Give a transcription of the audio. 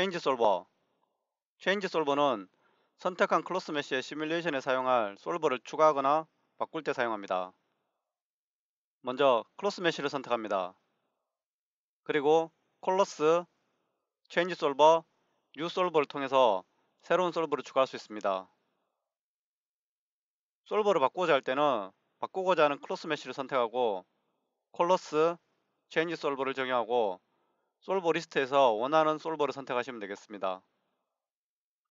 체인지 솔버 체인지 솔버는 선택한 클로스 메시의 시뮬레이션에 사용할 솔버를 추가하거나 바꿀 때 사용합니다. 먼저 클로스 메시를 선택합니다. 그리고 콜러스, 체인지 솔버, 뉴 솔버를 통해서 새로운 솔버를 추가할 수 있습니다. 솔버를 바꾸고자 할 때는 바꾸고자 하는 클로스 메시를 선택하고 콜러스, 체인지 솔버를 적용하고 솔버 리스트에서 원하는 솔버를 선택하시면 되겠습니다.